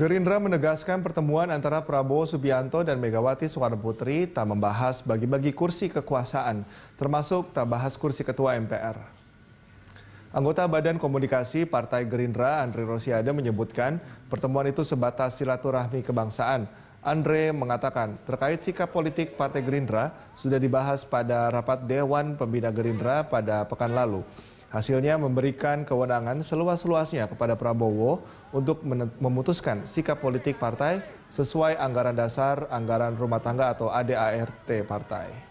Gerindra menegaskan pertemuan antara Prabowo Subianto dan Megawati Soekarno Putri tak membahas bagi-bagi kursi kekuasaan, termasuk tak bahas kursi ketua MPR. Anggota Badan Komunikasi Partai Gerindra Andre Rosiade menyebutkan pertemuan itu sebatas silaturahmi kebangsaan. Andre mengatakan terkait sikap politik Partai Gerindra sudah dibahas pada rapat Dewan Pembina Gerindra pada pekan lalu. Hasilnya memberikan kewenangan seluas-luasnya kepada Prabowo untuk memutuskan sikap politik partai sesuai anggaran dasar anggaran rumah tangga atau ADART partai.